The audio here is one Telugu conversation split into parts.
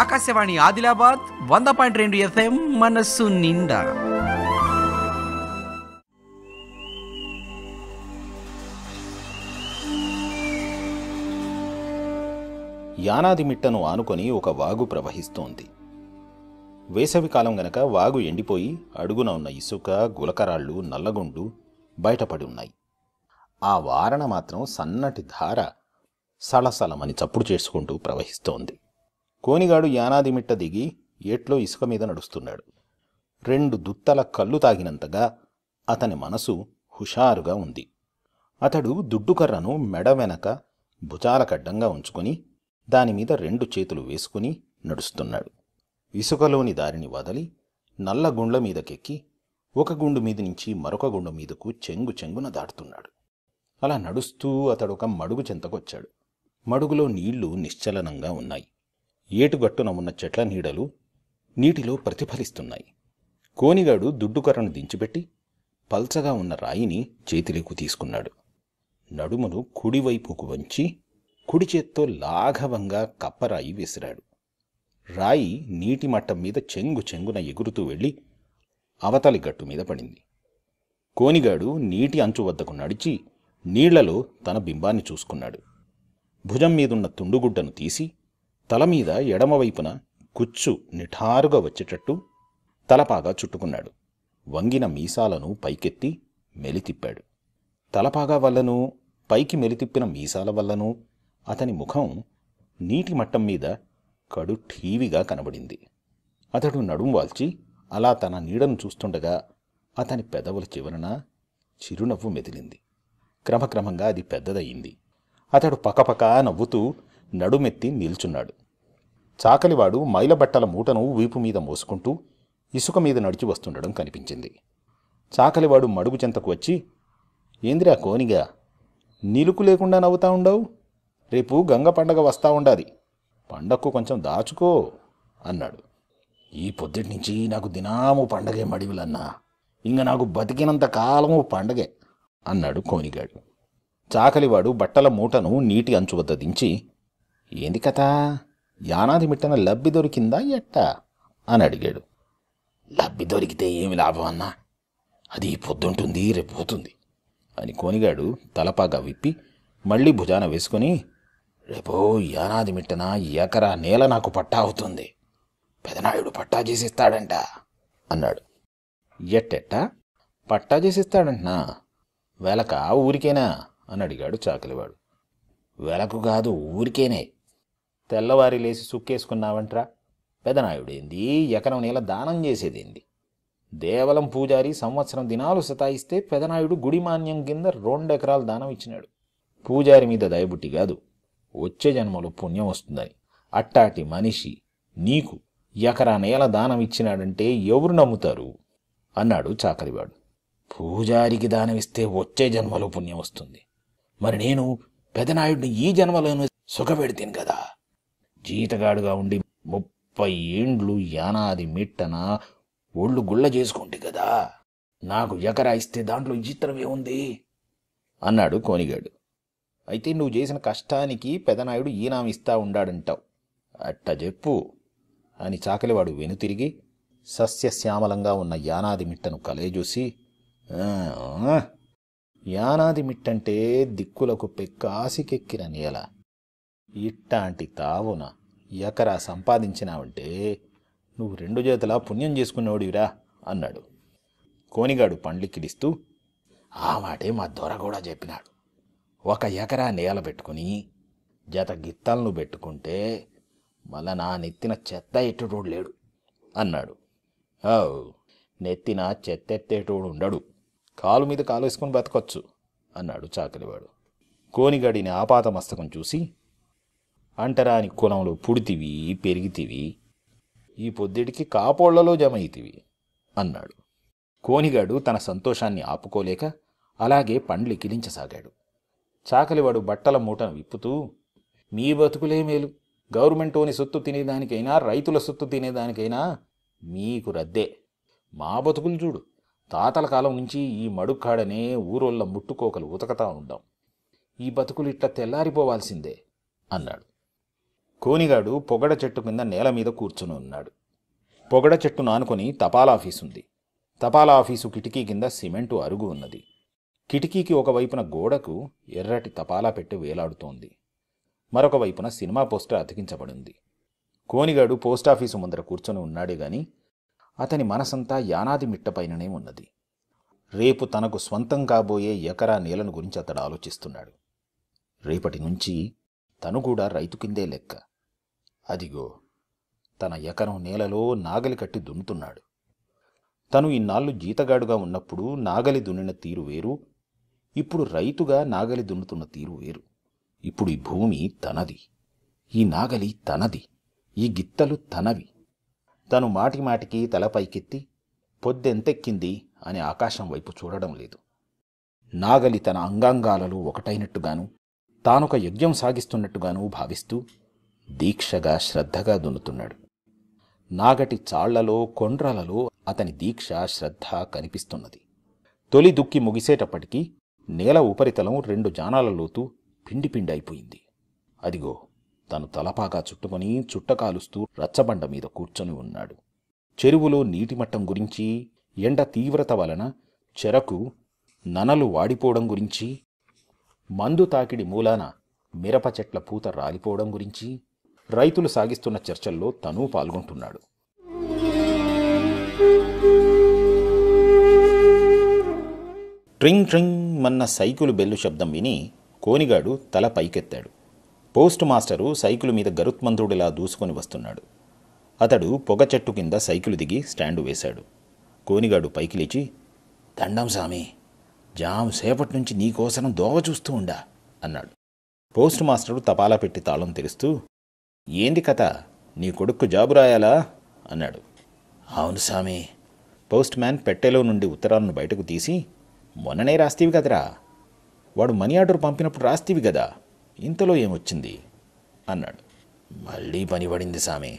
ఆకాశవాణి ఆదిలాబాద్ వంద పాయింట్ రెండు ఎఫ్ఎం మనస్సు నిండా యానాది మిట్టను ఆనుకొని ఒక వాగు ప్రవహిస్తోంది వేసవికాలం గనక వాగు ఎండిపోయి అడుగున ఉన్న ఇసుక గులకరాళ్ళు నల్లగుండు బయటపడి ఉన్నాయి ఆ వారణ మాత్రం సన్నటి ధార సలసలమని చప్పుడు చేసుకుంటూ ప్రవహిస్తోంది కోనిగాడు యానాదిమిట్ట దిగి ఏట్లో ఇసుక మీద నడుస్తున్నాడు రెండు దుత్తల కళ్ళు తాగినంతగా అతని మనసు హుషారుగా ఉంది అతడు దుడ్డుకర్రను మెడ వెనక భుజాలకడ్డంగా ఉంచుకొని దానిమీద రెండు చేతులు వేసుకుని నడుస్తున్నాడు ఇసుకలోని దారిని వదలి నల్ల గుండ్ల మీదకెక్కి ఒక గుండు మీద నుంచి మరొక గుండు మీదకు చెంగు చెంగున దాటుతున్నాడు అలా నడుస్తూ అతడు ఒక మడుగు చెంతకొచ్చాడు మడుగులో నీళ్లు నిశ్చలనంగా ఉన్నాయి ఏటుగట్టున ఉన్న చెట్ల నీడలు నీటిలో ప్రతిఫలిస్తున్నాయి కోనిగాడు దుడ్డుకర్రను దించిపెట్టి పల్చగా ఉన్న రాయిని చేతిలోకి తీసుకున్నాడు నడుమును కుడివైపుకు వంచి కుడి చేత్తో లాఘవంగా కప్పరాయి విసిరాడు రాయి నీటి మట్టం మీద చెంగు చెంగున ఎగురుతూ వెళ్ళి అవతలి గట్టు మీద పడింది కోనిగాడు నీటి అంచు వద్దకు నడిచి నీళ్లలో తన బింబాన్ని చూసుకున్నాడు భుజం మీదున్న తుండుగుడ్డను తీసి తల మీద ఎడమవైపున కుచ్చు నిఠారుగా వచ్చేటట్టు తలపాగా చుట్టుకున్నాడు వంగిన మీసాలను పైకెత్తి మెలితిప్పాడు తలపాగా వల్లనూ పైకి మెలితిప్పిన మీసాల వల్లనూ అతని ముఖం నీటి మట్టం మీద కడు ఠీవిగా కనబడింది అతడు నడుం వాల్చి అలా తన నీడను చూస్తుండగా అతని పెదవుల చివరన చిరునవ్వు మెదిలింది క్రమక్రమంగా అది పెద్దదయ్యింది అతడు పకపకా నవ్వుతూ నడుమెత్తి నిల్చున్నాడు చాకలివాడు మైలబట్టల మూటను వీపు మీద మోసుకుంటూ ఇసుక మీద నడిచి వస్తుండడం కనిపించింది చాకలివాడు మడుగు చెంతకు వచ్చి ఏందిరా కోనిగా నిలుకు లేకుండా నవ్వుతా ఉండవు రేపు గంగ పండగ వస్తా ఉండాది పండక్కు కొంచెం దాచుకో అన్నాడు ఈ పొద్దుటి నుంచి నాకు దినాము పండగే మడివులన్నా ఇంక నాకు బతికినంత కాలము పండగే అన్నాడు కోనిగాడు చాకలివాడు బట్టల మూటను నీటి అంచు వద్ద దించి ఏంది కదా యానాది మిట్టన లబ్బి దొరికిందా ఎట్ట అని అడిగాడు లబ్బి దొరికితే ఏమి లాభం అన్నా అది పొద్దుంటుంది రేపు పోతుంది అని కోనిగాడు తలపాగా విప్పి మళ్ళీ భుజాన వేసుకొని రేపో యానాది మిట్టన ఎకరా నేల నాకు పట్టా అవుతుంది పెదనాయుడు పట్టా చేసిస్తాడంట అన్నాడు ఎట్టెట్ట పట్టా చేసిస్తాడంటనా వెలక ఊరికేనా అని అడిగాడు చాకలివాడు వెలకు కాదు ఊరికేనే తెల్లవారి లేచి సుక్కేసుకున్నావంట్రా పెదనాయుడేంది ఎకరం నేల దానం చేసేదేంది దేవలం పూజారి సంవత్సరం దినాలు సతాయిస్తే పెదనాయుడు గుడిమాన్యం కింద రెండెకరాలు దానం ఇచ్చినాడు పూజారి మీద దయబుట్టి కాదు వచ్చే జన్మలో పుణ్యం వస్తుందని అట్టాటి మనిషి నీకు ఎకరా నేల దానం ఇచ్చినాడంటే ఎవరు నమ్ముతారు అన్నాడు చాకరివాడు పూజారికి దానమిస్తే వచ్చే జన్మలో పుణ్యం వస్తుంది మరి నేను పెదనాయుడిని ఈ జన్మలోనూ సుఖపెడితేను కదా జీతగాడుగా ఉండి ముప్పై ఏండ్లు యానాది మిట్టన ఒళ్ళు గుళ్ళ చేసుకోండి కదా నాకు ఎకరా ఇస్తే దాంట్లో విచిత్రమే ఉంది అన్నాడు కోనిగాడు అయితే నువ్వు చేసిన కష్టానికి పెదనాయుడు ఈనామి ఇస్తా ఉండాడంటావు అట్ట చెప్పు అని చాకలివాడు వెనుతిరిగి సస్యశ్యామలంగా ఉన్న యానాది మిట్టను కలయజూసి యానాది మిట్టంటే దిక్కులకు పెక్కాసికెక్కిన నేల ఇట్టాంటి తావున ఎకరా సంపాదించినావంటే నువ్వు రెండు చేతులా పుణ్యం చేసుకునేవాడివిరా అన్నాడు కోనిగాడు పండ్లిక్కిడిస్తూ ఆ మాటే మా దొర కూడా చెప్పినాడు ఒక ఎకరా నేల పెట్టుకుని జత గిత్తాలను పెట్టుకుంటే మళ్ళా నా నెత్తిన చెత్త ఎట్టేటోడు లేడు అన్నాడు ఓ నెత్తిన చెత్తెత్తేటోడు ఉండడు కాలు మీద కాలు వేసుకుని బతకొచ్చు అన్నాడు చాకలివాడు కోనిగాడిని ఆపాతమస్తకం చూసి అంటరాని కులంలో పుడితివి పెరిగితివి ఈ పొద్దుడికి కాపోళ్లలో జమయితివి అన్నాడు కోనిగాడు తన సంతోషాన్ని ఆపుకోలేక అలాగే పండ్లు కిలించసాగాడు చాకలివాడు బట్టల మూటను విప్పుతూ మీ బతుకులే మేలు గవర్నమెంటోని సొత్తు తినేదానికైనా రైతుల సొత్తు తినేదానికైనా మీకు రద్దే మా బతుకులు చూడు తాతల కాలం నుంచి ఈ మడుక్కాడనే ఊరోళ్ళ ముట్టుకోకలు ఉతకతా ఉండాం ఈ బతుకులు ఇట్లా తెల్లారిపోవాల్సిందే అన్నాడు కోనిగాడు పొగడ చెట్టు కింద నేల మీద కూర్చుని ఉన్నాడు పొగడ చెట్టు నానుకొని తపాలాఫీస్ ఉంది తపాలాఫీసు కిటికీ కింద సిమెంటు అరుగు ఉన్నది కిటికీకి ఒకవైపున గోడకు ఎర్రటి తపాలా పెట్టి వేలాడుతోంది మరొక వైపున సినిమా పోస్టర్ అతికించబడింది కోనిగాడు పోస్టాఫీసు ముందర కూర్చొని ఉన్నాడే గాని అతని మనసంతా యానాది మిట్టపైననే ఉన్నది రేపు తనకు స్వంతం కాబోయే ఎకరా నేలను గురించి అతడు ఆలోచిస్తున్నాడు రేపటి నుంచి తను కూడా రైతు కిందే లెక్క అదిగో తన ఎకరం నేలలో నాగలి కట్టి దున్నుతున్నాడు తను ఇన్నాళ్ళు జీతగాడుగా ఉన్నప్పుడు నాగలి దున్నిన తీరు వేరు ఇప్పుడు రైతుగా నాగలి దున్నుతున్న తీరు వేరు ఇప్పుడు ఈ భూమి తనది ఈ నాగలి తనది ఈ గిత్తలు తనవి తను మాటిమాటికి తలపైకెత్తి పొద్దెంతెక్కింది అని ఆకాశం వైపు చూడడం లేదు నాగలి తన అంగాంగాలలో ఒకటైనట్టుగాను తానొక యజ్ఞం సాగిస్తున్నట్టుగాను భావిస్తూ దీక్షగా శ్రద్ధగా దున్నుతున్నాడు నాగటి చాళ్లలో కొండ్రలలో అతని దీక్ష శ్రద్ధ కనిపిస్తున్నది తొలి దుక్కి ముగిసేటప్పటికీ నేల ఉపరితలం రెండు జానాల లోతు పిండి పిండి అయిపోయింది అదిగో తను తలపాగా చుట్టుకొని చుట్టకాలుస్తూ రచ్చబండ మీద కూర్చొని ఉన్నాడు చెరువులో నీటిమట్టం గురించి ఎండ తీవ్రత వలన చెరకు ననలు వాడిపోవడం గురించి మందు తాకిడి మూలాన మిరప చెట్ల పూత రాలిపోవడం గురించి రైతులు సాగిస్తున్న చర్చల్లో తనూ పాల్గొంటున్నాడు ట్రింగ్ ట్రింగ్ మన్న సైకిలు బెల్లు శబ్దం విని కోనిగాడు తల పైకెత్తాడు పోస్ట్ మాస్టరు సైకిలు మీద గరుత్మంతుడిలా దూసుకొని వస్తున్నాడు అతడు పొగ చెట్టు కింద సైకిలు దిగి స్టాండు వేశాడు కోనిగాడు పైకి లేచి దండం సామి జామ్ సేపటి నుంచి నీకోసం దోవ చూస్తూ ఉండా అన్నాడు పోస్ట్ మాస్టరు తపాలా పెట్టి తాళం తెరుస్తూ ఏంది కథ నీ కొడుక్కు జాబు రాయాలా అన్నాడు అవును స్వామి పోస్ట్ మ్యాన్ పెట్టెలో నుండి ఉత్తరాలను బయటకు తీసి మొన్ననే రాస్తీవి కదరా వాడు మనీ ఆర్డర్ పంపినప్పుడు రాస్తీవి కదా ఇంతలో ఏమొచ్చింది అన్నాడు మళ్ళీ పని పడింది సామి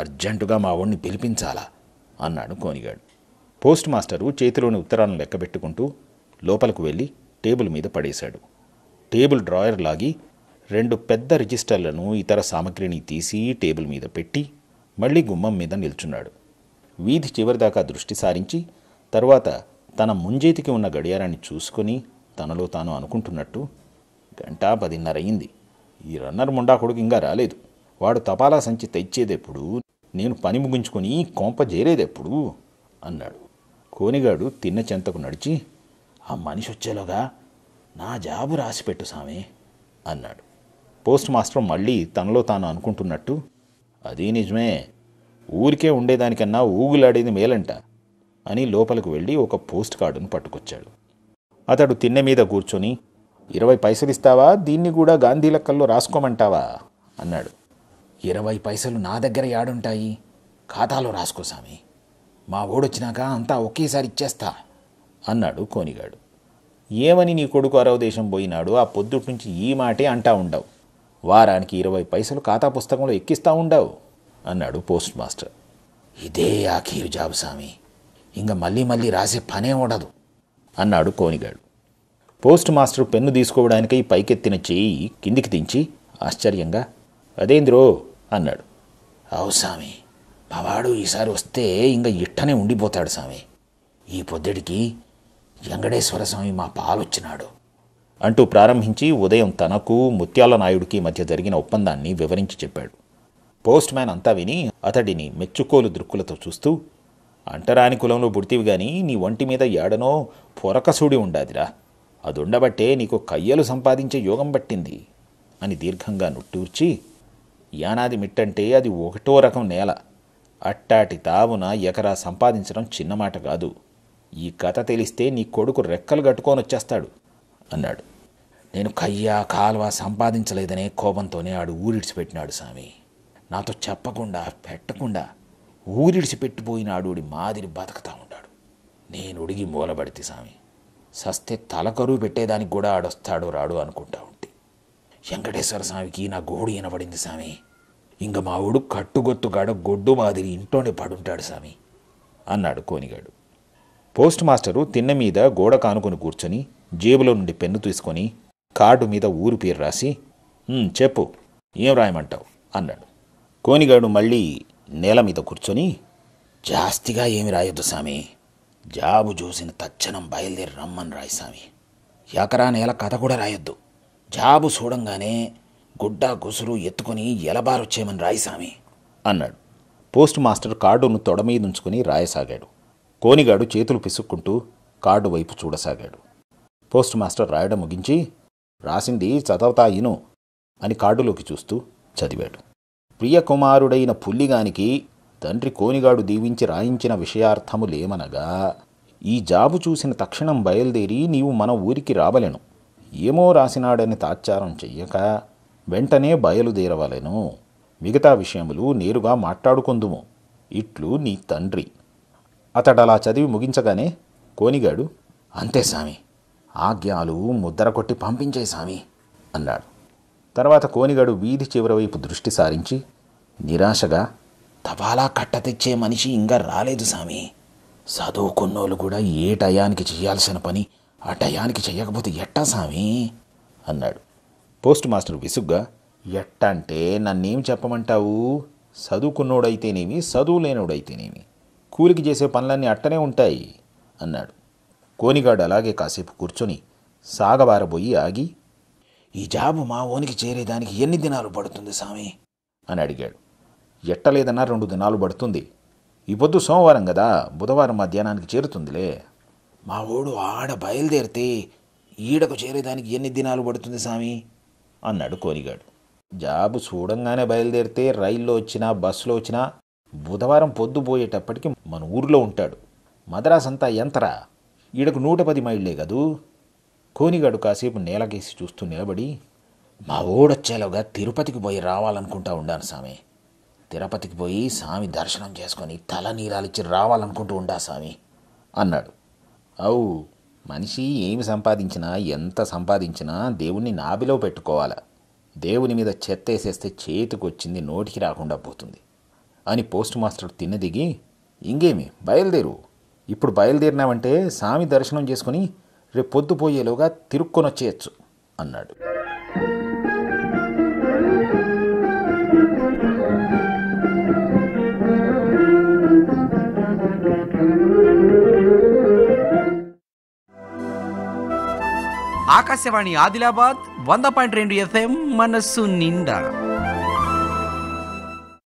అర్జెంటుగా మా వాడిని పిలిపించాలా అన్నాడు కోనిగాడు పోస్ట్ మాస్టరు చేతిలోని ఉత్తరాలను లెక్కబెట్టుకుంటూ లోపలకు వెళ్ళి టేబుల్ మీద పడేశాడు టేబుల్ డ్రాయర్ లాగి రెండు పెద్ద రిజిస్టర్లను ఇతర సామగ్రిని తీసి టేబుల్ మీద పెట్టి మళ్ళీ గుమ్మం మీద నిల్చున్నాడు వీధి చివరిదాకా దృష్టి సారించి తర్వాత తన ముంజేతికి ఉన్న గడియారాన్ని చూసుకొని తనలో తాను అనుకుంటున్నట్టు గంట అయింది ఈ రన్నర్ ముండా కొడుకు ఇంకా రాలేదు వాడు తపాలా సంచి తెచ్చేదెప్పుడు నేను పని ముగించుకొని కొంప చేరేదెప్పుడు అన్నాడు కోనిగాడు తిన్న చెంతకు నడిచి ఆ మనిషి వచ్చేలోగా నా జాబు రాసిపెట్టు సామే అన్నాడు పోస్ట్ మాస్టర్ మళ్ళీ తనలో తాను అనుకుంటున్నట్టు అది నిజమే ఊరికే ఉండేదానికన్నా ఊగులాడేది మేలంట అని లోపలికి వెళ్ళి ఒక పోస్ట్ కార్డును పట్టుకొచ్చాడు అతడు తిన్నె మీద కూర్చొని ఇరవై పైసలు ఇస్తావా దీన్ని కూడా గాంధీ లెక్కల్లో రాసుకోమంటావా అన్నాడు ఇరవై పైసలు నా దగ్గర యాడుంటాయి ఖాతాలో రాసుకో సామి మా ఓడొచ్చినాక అంతా ఒకేసారి ఇచ్చేస్తా అన్నాడు కోనిగాడు ఏమని నీ కొడుకు అరవదేశం పోయినాడు ఆ పొద్దుటి నుంచి ఈ మాటే అంటా ఉండవు వారానికి ఇరవై పైసలు ఖాతా పుస్తకంలో ఎక్కిస్తా ఉండవు అన్నాడు పోస్ట్ మాస్టర్ ఇదే ఆఖీరు జాబుసామి స్వామి ఇంక మళ్ళీ మళ్ళీ రాసే పనే ఉండదు అన్నాడు కోనిగాడు పోస్ట్ మాస్టర్ పెన్ను తీసుకోవడానికి పైకెత్తిన చేయి కిందికి దించి ఆశ్చర్యంగా అదేంద్రో అన్నాడు అవు స్వామి మావాడు ఈసారి వస్తే ఇంక ఇట్టనే ఉండిపోతాడు స్వామి ఈ పొద్దుడికి వెంకటేశ్వర స్వామి మా పాలొచ్చినాడు అంటూ ప్రారంభించి ఉదయం తనకు ముత్యాల నాయుడికి మధ్య జరిగిన ఒప్పందాన్ని వివరించి చెప్పాడు పోస్ట్ మ్యాన్ అంతా విని అతడిని మెచ్చుకోలు దృక్కులతో చూస్తూ అంటరాని కులంలో పుడితివి గాని నీ ఒంటి మీద ఏడనో పొరకసూడి ఉండాదిరా అదుండబట్టే నీకు కయ్యలు సంపాదించే యోగం పట్టింది అని దీర్ఘంగా నుట్టూర్చి యానాది మిట్టంటే అది ఒకటో రకం నేల అట్టాటి తావున ఎకరా సంపాదించడం చిన్నమాట కాదు ఈ కథ తెలిస్తే నీ కొడుకు రెక్కలు కట్టుకొని వచ్చేస్తాడు అన్నాడు నేను కయ్యా కాలువ సంపాదించలేదనే కోపంతోనే ఆడు ఊరిడిచిపెట్టినాడు స్వామి నాతో చెప్పకుండా పెట్టకుండా ఊరిడిచిపెట్టిపోయినాడు మాదిరి బతకతా ఉన్నాడు నేను ఉడిగి మూలబడితే స్వామి సస్తే తలకరువు పెట్టేదానికి కూడా ఆడొస్తాడు రాడు అనుకుంటా ఉంటే వెంకటేశ్వర స్వామికి నా గోడు వినబడింది స్వామి ఇంక మా ఊడు కట్టుగొత్తుగాడ గొడ్డు మాదిరి ఇంట్లోనే పడుంటాడు స్వామి అన్నాడు కోనిగాడు పోస్ట్ మాస్టరు తిన్న మీద గోడ కానుకొని కూర్చొని జేబులో నుండి పెన్ను తీసుకొని కార్డు మీద ఊరు పేరు రాసి చెప్పు ఏం రాయమంటావు అన్నాడు కోనిగాడు మళ్ళీ నేల మీద కూర్చొని జాస్తిగా ఏమి రాయొద్దు సామి జాబు చూసిన తచ్చనం బయలుదేరి రమ్మని రాయి సామి ఎకరా నేల కథ కూడా రాయొద్దు జాబు చూడంగానే గుడ్డ గుసురు ఎత్తుకొని ఎలబారొచ్చేయమని రాయి సామి అన్నాడు పోస్ట్ మాస్టర్ కార్డును తొడమీదుంచుకుని రాయసాగాడు కోనిగాడు చేతులు పిసుక్కుంటూ కార్డు వైపు చూడసాగాడు పోస్ట్ మాస్టర్ రాయడం ముగించి రాసింది చదవతాయిను అని కార్డులోకి చూస్తూ చదివాడు ప్రియకుమారుడైన పుల్లిగానికి తండ్రి కోనిగాడు దీవించి రాయించిన విషయార్థము లేమనగా ఈ జాబు చూసిన తక్షణం బయలుదేరి నీవు మన ఊరికి రావలెను ఏమో రాసినాడని తాత్చారం చెయ్యక వెంటనే బయలుదేరవలెను మిగతా విషయములు నేరుగా మాట్లాడుకుందుము ఇట్లు నీ తండ్రి అతడలా చదివి ముగించగానే కోనిగాడు అంతే స్వామి ఆజ్ఞాలు ముద్దర కొట్టి పంపించే స్వామి అన్నాడు తర్వాత కోనిగాడు వీధి చివరి వైపు దృష్టి సారించి నిరాశగా తపాలా కట్ట తెచ్చే మనిషి ఇంకా రాలేదు సామి చదువుకున్నోళ్ళు కూడా ఏ టయానికి చేయాల్సిన పని ఆ టయానికి చేయకపోతే ఎట్టా సామి అన్నాడు పోస్ట్ మాస్టర్ విసుగ్గా ఎట్ట అంటే నన్నేం చెప్పమంటావు చదువుకున్నోడైతేనేమి చదువులేనోడైతేనేమి కూలికి చేసే పనులన్నీ అట్టనే ఉంటాయి అన్నాడు కోనిగాడు అలాగే కాసేపు కూర్చొని సాగబారబోయి ఆగి ఈ జాబు మా ఓనికి చేరేదానికి ఎన్ని దినాలు పడుతుంది సామి అని అడిగాడు ఎట్టలేదన్నా రెండు దినాలు పడుతుంది ఈ పొద్దు సోమవారం కదా బుధవారం మధ్యాహ్నానికి చేరుతుందిలే మా ఓడు ఆడ బయలుదేరితే ఈడకు చేరేదానికి ఎన్ని దినాలు పడుతుంది సామి అన్నాడు కోనిగాడు జాబు చూడంగానే బయలుదేరితే రైల్లో వచ్చినా బస్సులో వచ్చినా బుధవారం పొద్దు పోయేటప్పటికి మన ఊర్లో ఉంటాడు మద్రాస్ అంతా ఎంతరా ఈడకు నూట పది మైళ్ళే కదూ కోనిగాడు కాసేపు నేలకేసి చూస్తూ నిలబడి మా ఓడొచ్చేలోగా తిరుపతికి పోయి రావాలనుకుంటా ఉండాను సామి తిరుపతికి పోయి సామి దర్శనం చేసుకొని తల నీరాలిచ్చి రావాలనుకుంటూ ఉండా సామి అన్నాడు అవు మనిషి ఏమి సంపాదించినా ఎంత సంపాదించినా దేవుణ్ణి నాభిలో పెట్టుకోవాలా దేవుని మీద చెత్త వేసేస్తే చేతికొచ్చింది నోటికి రాకుండా పోతుంది అని పోస్ట్ మాస్టర్ తిన్నదిగి ఇంకేమి బయలుదేరు ఇప్పుడు బయలుదేరినామంటే స్వామి దర్శనం చేసుకుని రేపు పొద్దుపోయేలోగా తిరుక్కొని వచ్చేయచ్చు అన్నాడు ఆకాశవాణి ఆదిలాబాద్ వంద పాయింట్ రెండు ఎఫ్ఎం మనస్సు నిండా